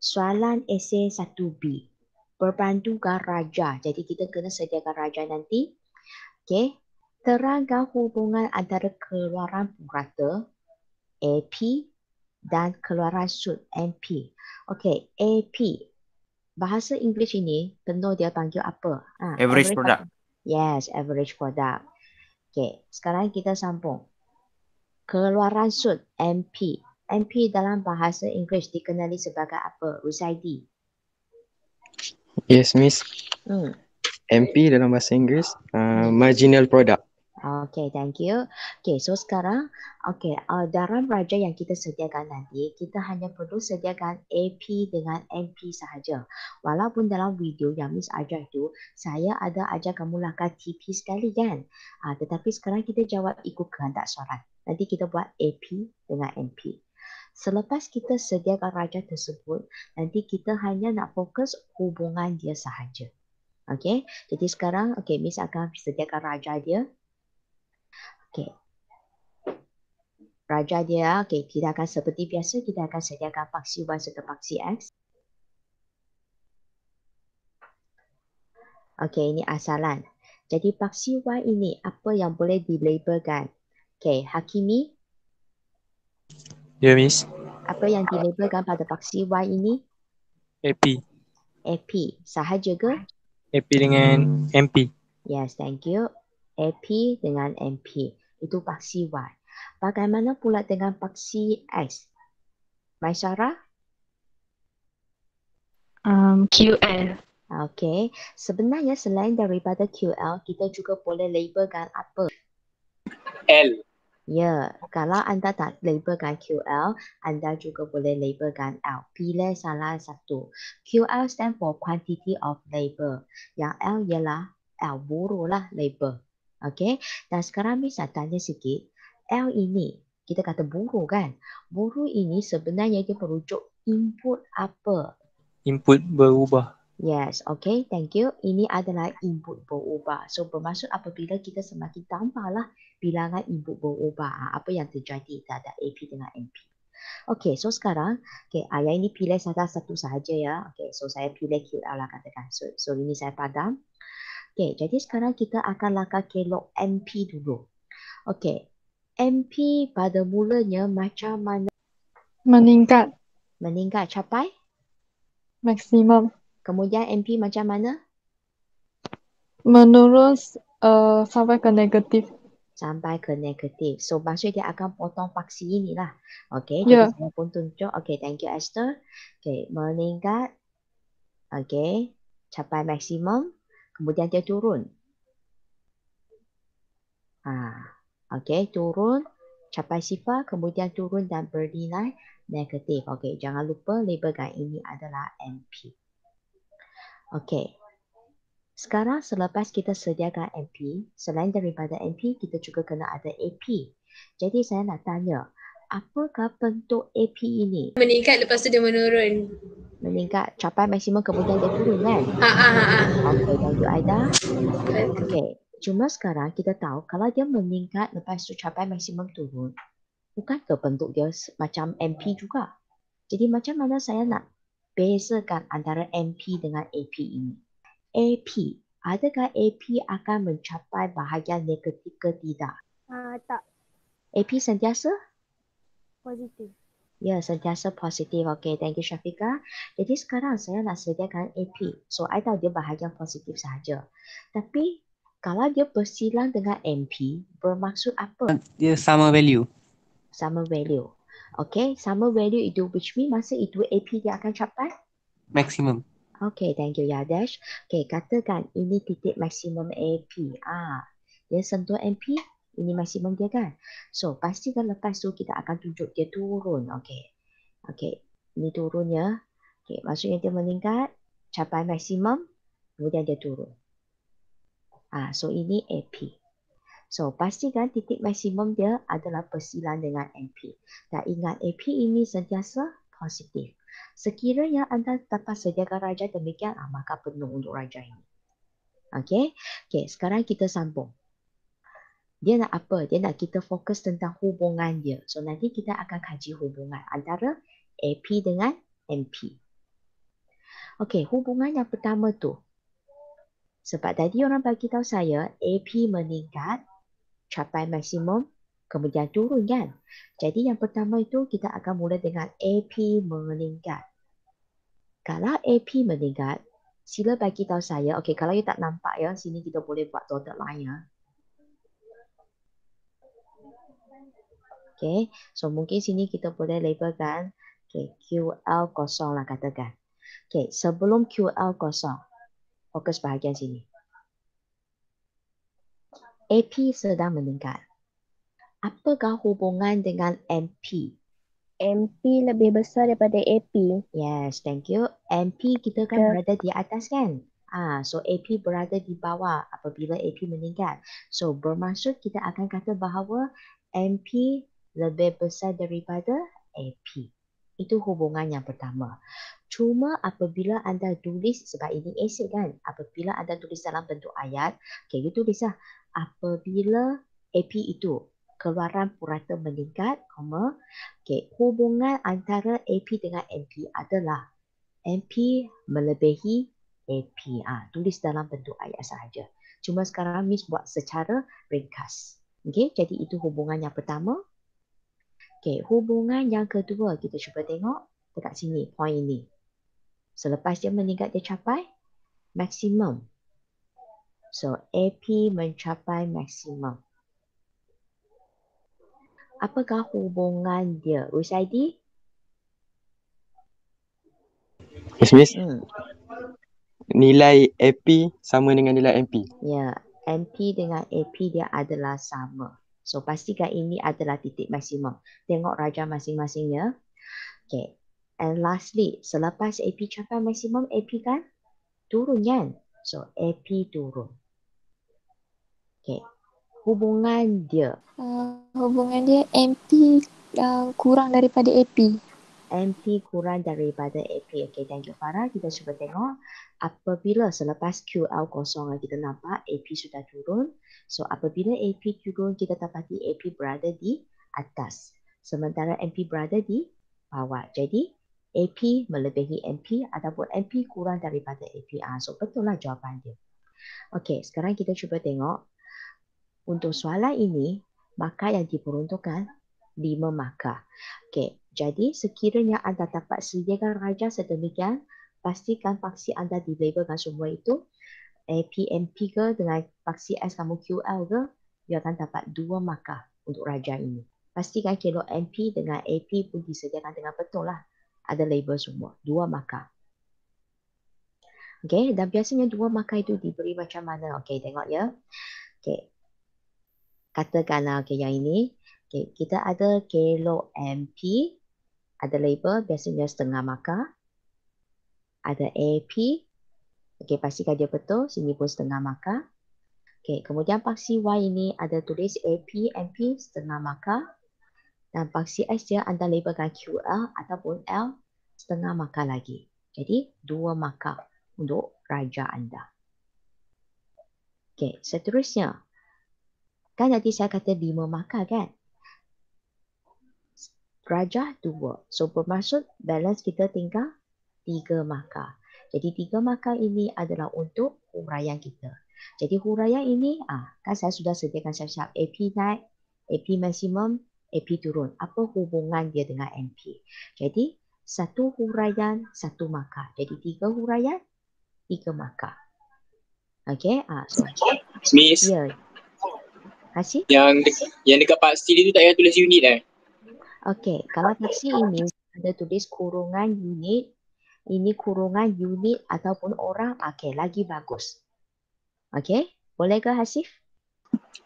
soalan esei 1B. Berbandukan raja. Jadi kita kena sediakan raja nanti. Okey. Terangkan hubungan antara keluaran purata AP dan keluaran sud MP. Okey, AP. Bahasa Inggeris ini penuh dia panggil apa? Ha, average, average product. Yes, average product. Okey, sekarang kita sambung. Keluaran sud MP MP dalam bahasa Inggeris dikenali sebagai apa? Rusaidi. Yes, Miss. Hmm. MP dalam bahasa Inggeris, uh, marginal product. Okay, thank you. Okay, so sekarang, okay, uh, dalam raja yang kita sediakan nanti, kita hanya perlu sediakan AP dengan MP sahaja. Walaupun dalam video yang Miss ajar itu, saya ada ajar kamu langkah TP sekali kan? Uh, tetapi sekarang kita jawab ikut kehendak soalan. Nanti kita buat AP dengan MP. Selepas kita sediakan raja tersebut, nanti kita hanya nak fokus hubungan dia sahaja. Okay, jadi sekarang, okay, Miss akan sediakan raja dia. Okay. Raja dia, okay, kita akan seperti biasa, kita akan sediakan paksi Y serta paksi X. Okay, ini asalan. Jadi paksi Y ini apa yang boleh dilabelkan? Okay, Hakimi. Ya, Miss. Apa yang dilabelkan pada paksi Y ini? AP. AP. Sahaja ke? AP dengan MP. Yes, thank you. AP dengan MP. Itu paksi Y. Bagaimana pula dengan paksi S? Maisara? Um, QL. Okay. Sebenarnya selain daripada QL, kita juga boleh labelkan apa? L. Ya, kalau anda tak labelkan QL, anda juga boleh labelkan L. Pilih salah satu. QL stand for quantity of labor. Yang L ialah L buruh lah labor. Okay. Dan sekarang ni saya tanya sikit. L ini, kita kata buruh kan? Buruh ini sebenarnya dia merujuk input apa? Input berubah. Yes, okay. Thank you. Ini adalah input ubah. So, bermaksud apabila kita semakin tambahlah bilangan input ubah ha, apa yang terjadi terhadap AP dengan NP. Okay, so sekarang, okay, ayah ini pilih salah satu sahaja ya. Okay, so saya pilih QL lah katakan. So, so ini saya padam. Okay, jadi sekarang kita akan lakar kelok log MP dulu. Okay, MP pada mulanya macam mana? Meningkat. Meningkat capai? Maksimum. Kemudian MP macam mana? Menurun uh, sampai ke negatif. Sampai ke negatif. So maksudnya dia akan potong paksi ini lah. Okay. Yeah. Jadi ya. saya pun tunjuk. Okay. Thank you Esther. Okay. Meningkat. Okay. Capai maksimum. Kemudian dia turun. Ah, Okay. Turun. Capai sifar. Kemudian turun dan berdinai. Negatif. Okay. Jangan lupa label labelkan ini adalah MP. Okey. Sekarang selepas kita sediakan MP, selain daripada MP, kita juga kena ada AP. Jadi saya nak tanya, apakah bentuk AP ini? Meningkat lepas tu dia menurun. Meningkat capai maksimum kemudian dia turun kan? Ha ha ha. ha. Okey, thank you Aida. Okay. Cuma sekarang kita tahu kalau dia meningkat lepas tu capai maksimum turun, bukan ke bentuk dia macam MP juga? Jadi macam mana saya nak bezakan antara MP dengan AP ini. AP, adakah AP akan mencapai bahagian negatif ke tidak? uh, tak. AP sentiasa? Positif. Ya, yeah, sentiasa positif. Okay, thank you Syafika. Jadi sekarang saya nak sediakan AP. So, I tahu dia bahagian positif saja. Tapi, kalau dia bersilang dengan MP, bermaksud apa? Dia sama value. Sama value. Okay, sama value itu which mean masa itu AP dia akan capai? Maximum. Okay, thank you Yadesh. Okay, katakan ini titik maksimum AP. Ah, dia sentuh MP, ini maksimum dia kan? So, pastikan lepas tu kita akan tunjuk dia turun. Okay. Okay, ini turunnya. Okay, maksudnya dia meningkat, capai maksimum, kemudian dia turun. Ah, so ini AP. So pastikan titik maksimum dia adalah bersilan dengan MP. Dan ingat AP ini sentiasa positif. Sekiranya anda dapat sediakan rajah demikian, maka penuh untuk rajah ini. Okay? Okay, sekarang kita sambung. Dia nak apa? Dia nak kita fokus tentang hubungan dia. So nanti kita akan kaji hubungan antara AP dengan MP. Okay, hubungan yang pertama tu. Sebab tadi orang bagi tahu saya AP meningkat capai maksimum kemudian turun kan. Jadi yang pertama itu kita akan mula dengan AP meningkat. Kalau AP meningkat, sila bagi tahu saya. Okey, kalau you tak nampak ya, sini kita boleh buat dotted line ya. Okey, so mungkin sini kita boleh labelkan okay, QL kosong lah katakan. Okey, sebelum QL kosong, fokus bahagian sini. AP sedang meningkat. Apakah hubungan dengan MP? MP lebih besar daripada AP. Yes, thank you. MP kita kan yeah. berada di atas kan? Ah, so AP berada di bawah apabila AP meningkat. So bermaksud kita akan kata bahawa MP lebih besar daripada AP. Itu hubungan yang pertama. Cuma apabila anda tulis sebab ini esek kan? Apabila anda tulis dalam bentuk ayat, okay, you tulislah apabila AP itu keluaran purata meningkat, koma, okay, hubungan antara AP dengan NP adalah NP melebihi AP. Ha, tulis dalam bentuk ayat sahaja. Cuma sekarang Miss buat secara ringkas. Okay, jadi itu hubungan yang pertama. Okay, hubungan yang kedua kita cuba tengok dekat sini, point ini. Selepas dia meningkat, dia capai maksimum So AP mencapai maksimum. Apakah hubungan dia? Usaidi? Miss, miss. Hmm. Nilai AP sama dengan nilai MP. Ya, yeah. MP dengan AP dia adalah sama. So pastikan ini adalah titik maksimum. Tengok raja masing-masingnya. Okay. And lastly, selepas AP capai maksimum, AP kan turun kan? So epidural. Okay. Hubungan dia. Uh, hubungan dia MP uh, kurang daripada AP. MP kurang daripada AP. Okay, thank you Farah. Kita cuba tengok apabila selepas QL kosong kita nampak AP sudah turun. So apabila AP turun kita dapati AP berada di atas. Sementara MP berada di bawah. Jadi AP melebihi MP ataupun MP kurang daripada AP APR. Ah, so betul lah jawapan dia. Okey, sekarang kita cuba tengok untuk soalan ini maka yang diperuntukkan 5 maka. Okey, jadi sekiranya anda dapat sediakan raja sedemikian, pastikan paksi anda di labelkan semua itu AP, MP ke dengan paksi S kamu QL ke, dia akan dapat 2 maka untuk raja ini. Pastikan kilo MP dengan AP pun disediakan dengan betul lah ada label semua. Dua markah. Okay, dan biasanya dua markah itu diberi macam mana? Okay, tengok ya. Okay, katakanlah okay, yang ini. Okay, kita ada kilo MP. Ada label, biasanya setengah markah. Ada AP. Okay, pastikan dia betul. Sini pun setengah markah. Okay, kemudian paksi Y ini ada tulis AP, MP, setengah markah dan paksi S dia anda labelkan QL ataupun L setengah markah lagi. Jadi dua markah untuk raja anda. Okey, seterusnya. Kan tadi saya kata lima markah kan? Raja dua. So bermaksud balance kita tinggal tiga markah. Jadi tiga markah ini adalah untuk huraian kita. Jadi huraian ini, ah, kan saya sudah sediakan siap-siap AP naik, AP maximum epidural. Apa hubungan dia dengan NP? Jadi, satu huraian, satu maka. Jadi, tiga huraian, tiga maka. Okay. Uh, ah, so, okay. Miss. Ya. Kasih. Yang, de- yang dekat Pak Stili tu tak payah tulis unit eh? Okay. Kalau taksi ini ada tulis kurungan unit, ini kurungan unit ataupun orang, okay, lagi bagus. Okay. Boleh ke Hasif?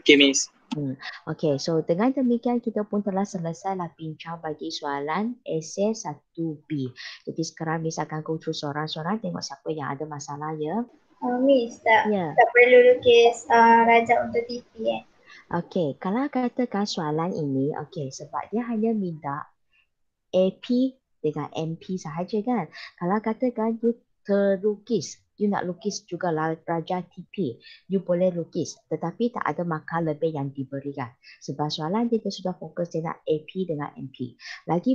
Okay, Miss. Hmm. Okay, so dengan demikian kita pun telah selesai lah bincang bagi soalan essay 1B. Jadi sekarang Miss akan go through seorang-seorang tengok siapa yang ada masalah ya. Uh, Miss, tak, yeah. tak perlu lukis uh, ah, raja untuk TV eh. Okay, kalau katakan soalan ini, okay, sebab dia hanya minta AP dengan MP sahaja kan. Kalau katakan dia terlukis you nak lukis juga Raja TP, you boleh lukis. Tetapi tak ada markah lebih yang diberikan. Sebab soalan dia, dia sudah fokus dia nak AP dengan MP.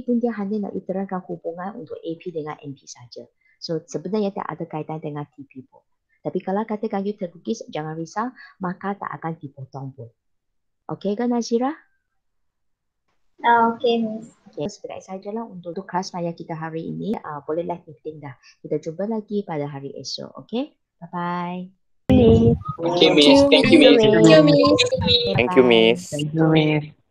pun dia hanya nak terangkan hubungan untuk AP dengan MP saja. So sebenarnya tak ada kaitan dengan TP pun. Tapi kalau katakan you terlukis, jangan risau, maka tak akan dipotong pun. Okay ke Nazirah? Oh, okay, Miss. Okay, sebenarnya sajalah untuk kelas maya kita hari ini. Uh, bolehlah meeting dah. Kita jumpa lagi pada hari esok. Okay? Bye-bye. Okay, miss. Thank you, miss. Thank you, miss. Thank you, miss. Thank you, miss. Thank you, miss.